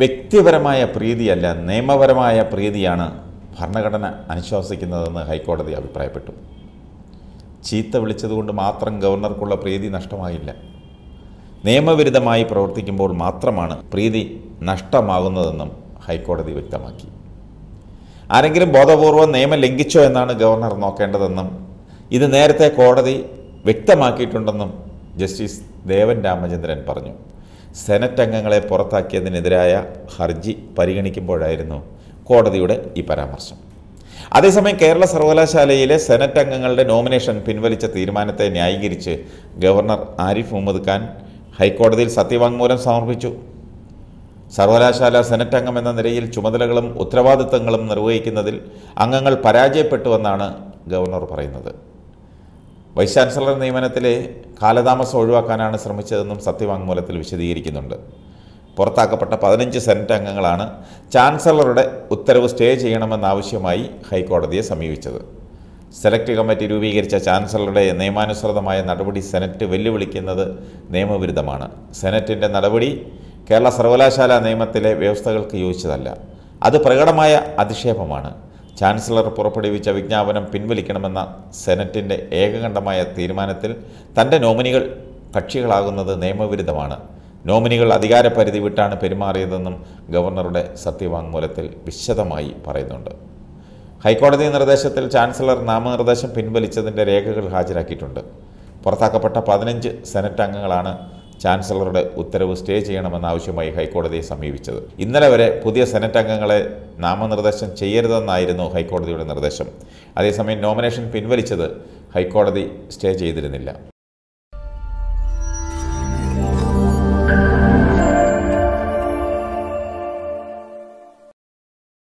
വ്യക്തിപരമായ പ്രീതിയല്ല നിയമപരമായ പ്രീതിയാണ് ഭരണഘടന അനുശാസിക്കുന്നതെന്ന് ഹൈക്കോടതി അഭിപ്രായപ്പെട്ടു ചീത്ത വിളിച്ചതുകൊണ്ട് മാത്രം ഗവർണർക്കുള്ള പ്രീതി നഷ്ടമായില്ല നിയമവിരുദ്ധമായി പ്രവർത്തിക്കുമ്പോൾ മാത്രമാണ് പ്രീതി നഷ്ടമാകുന്നതെന്നും ഹൈക്കോടതി വ്യക്തമാക്കി ആരെങ്കിലും ബോധപൂർവം നിയമം ലംഘിച്ചോ എന്നാണ് ഗവർണർ നോക്കേണ്ടതെന്നും ഇത് നേരത്തെ കോടതി വ്യക്തമാക്കിയിട്ടുണ്ടെന്നും ജസ്റ്റിസ് ദേവൻ രാമചന്ദ്രൻ പറഞ്ഞു സെനറ്റ് അംഗങ്ങളെ പുറത്താക്കിയതിനെതിരായ ഹർജി പരിഗണിക്കുമ്പോഴായിരുന്നു കോടതിയുടെ ഈ പരാമർശം അതേസമയം കേരള സർവകലാശാലയിലെ സെനറ്റ് അംഗങ്ങളുടെ നോമിനേഷൻ പിൻവലിച്ച തീരുമാനത്തെ ന്യായീകരിച്ച് ഗവർണർ ആരിഫ് മുഹമ്മദ് ഖാൻ ഹൈക്കോടതിയിൽ സത്യവാങ്മൂലം സമർപ്പിച്ചു സർവകലാശാല സെനറ്റ് അംഗം എന്ന നിലയിൽ ചുമതലകളും ഉത്തരവാദിത്തങ്ങളും നിർവഹിക്കുന്നതിൽ അംഗങ്ങൾ പരാജയപ്പെട്ടുവെന്നാണ് ഗവർണർ പറയുന്നത് വൈസ് ചാൻസലർ നിയമനത്തിലെ കാലതാമസം ഒഴിവാക്കാനാണ് ശ്രമിച്ചതെന്നും സത്യവാങ്മൂലത്തിൽ വിശദീകരിക്കുന്നുണ്ട് പുറത്താക്കപ്പെട്ട പതിനഞ്ച് സെനറ്റ് അംഗങ്ങളാണ് ചാൻസലറുടെ ഉത്തരവ് സ്റ്റേ ചെയ്യണമെന്നാവശ്യമായി ഹൈക്കോടതിയെ സമീപിച്ചത് സെലക്ട് കമ്മിറ്റി രൂപീകരിച്ച ചാൻസലറുടെ നിയമാനുസൃതമായ നടപടി സെനറ്റ് വെല്ലുവിളിക്കുന്നത് നിയമവിരുദ്ധമാണ് സെനറ്റിൻ്റെ നടപടി കേരള സർവകലാശാല നിയമത്തിലെ വ്യവസ്ഥകൾക്ക് യോജിച്ചതല്ല അത് പ്രകടമായ അധിക്ഷേപമാണ് ചാൻസലർ പുറപ്പെടുവിച്ച വിജ്ഞാപനം പിൻവലിക്കണമെന്ന സെനറ്റിൻ്റെ ഏകകണ്ഠമായ തീരുമാനത്തിൽ തൻ്റെ നോമിനികൾ കക്ഷികളാകുന്നത് നിയമവിരുദ്ധമാണ് നോമിനികൾ അധികാരപരിധി വിട്ടാണ് പെരുമാറിയതെന്നും ഗവർണറുടെ സത്യവാങ്മൂലത്തിൽ വിശദമായി പറയുന്നുണ്ട് ഹൈക്കോടതി നിർദ്ദേശത്തിൽ ചാൻസലർ നാമനിർദ്ദേശം പിൻവലിച്ചതിൻ്റെ രേഖകൾ ഹാജരാക്കിയിട്ടുണ്ട് പുറത്താക്കപ്പെട്ട പതിനഞ്ച് സെനറ്റ് അംഗങ്ങളാണ് ചാൻസലറുടെ ഉത്തരവ് സ്റ്റേ ചെയ്യണമെന്ന ആവശ്യമായി ഹൈക്കോടതിയെ സമീപിച്ചത് ഇന്നലെ വരെ പുതിയ സെനറ്റ് അംഗങ്ങളെ നാമനിർദ്ദേശം ചെയ്യരുതെന്നായിരുന്നു ഹൈക്കോടതിയുടെ നിർദ്ദേശം അതേസമയം നോമിനേഷൻ പിൻവലിച്ചത് ഹൈക്കോടതി സ്റ്റേ ചെയ്തിരുന്നില്ല